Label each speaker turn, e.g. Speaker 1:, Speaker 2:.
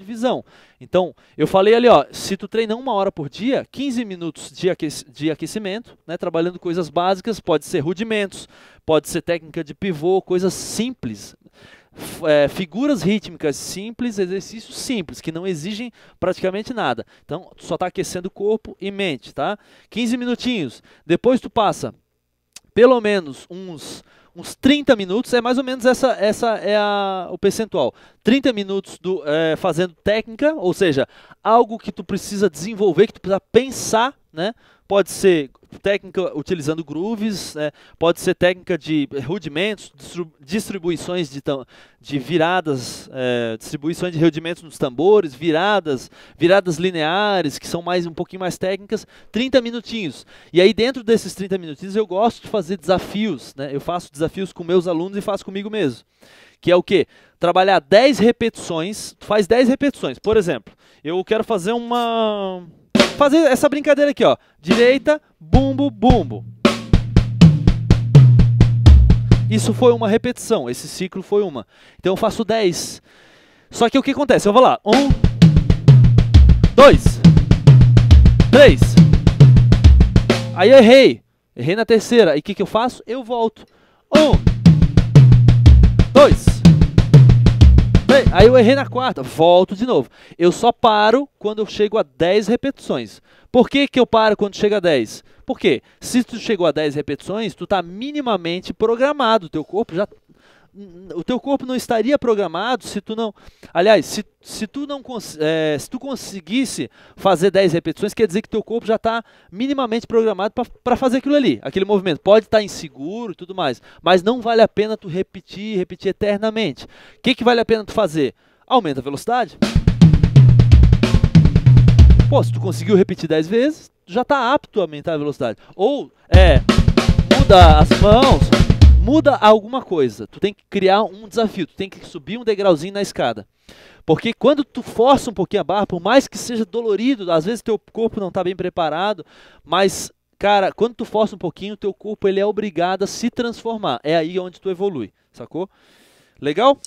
Speaker 1: divisão. Então, eu falei ali, ó, se tu treinar uma hora por dia, 15 minutos de, aque de aquecimento, né, trabalhando coisas básicas, pode ser rudimentos, pode ser técnica de pivô, coisas simples. É, figuras rítmicas simples, exercícios simples, que não exigem praticamente nada. Então, só está aquecendo corpo e mente, tá? 15 minutinhos. Depois tu passa pelo menos uns uns 30 minutos, é mais ou menos essa, essa é a, o percentual. 30 minutos do, é, fazendo técnica, ou seja, algo que tu precisa desenvolver, que tu precisa pensar né? Pode ser técnica utilizando grooves, né? pode ser técnica de rudimentos, distribuições de, de viradas, é, distribuições de rudimentos nos tambores, viradas, viradas lineares, que são mais um pouquinho mais técnicas, 30 minutinhos. E aí dentro desses 30 minutinhos eu gosto de fazer desafios, né? eu faço desafios com meus alunos e faço comigo mesmo. Que é o quê? Trabalhar 10 repetições, faz 10 repetições. Por exemplo, eu quero fazer uma fazer essa brincadeira aqui, ó. Direita, bumbo, bumbo. Isso foi uma repetição, esse ciclo foi uma. Então eu faço 10. Só que o que acontece? Eu vou lá. 1, 2, 3. Aí eu errei. Errei na terceira. E o que, que eu faço? Eu volto. 1, 2, Aí eu errei na quarta, volto de novo. Eu só paro quando eu chego a 10 repetições. Por que, que eu paro quando chega a 10? Porque se tu chegou a 10 repetições, tu está minimamente programado, teu corpo já o teu corpo não estaria programado se tu não, aliás, se, se tu não é, se tu conseguisse fazer 10 repetições, quer dizer que teu corpo já está minimamente programado para fazer aquilo ali, aquele movimento. Pode estar tá inseguro e tudo mais, mas não vale a pena tu repetir, repetir eternamente. O que que vale a pena tu fazer? Aumenta a velocidade. Pô, se tu conseguiu repetir 10 vezes, já está apto a aumentar a velocidade. Ou é muda as mãos muda alguma coisa. Tu tem que criar um desafio, tu tem que subir um degrauzinho na escada. Porque quando tu força um pouquinho a barra, por mais que seja dolorido, às vezes teu corpo não está bem preparado, mas cara, quando tu força um pouquinho, teu corpo ele é obrigado a se transformar. É aí onde tu evolui, sacou? Legal?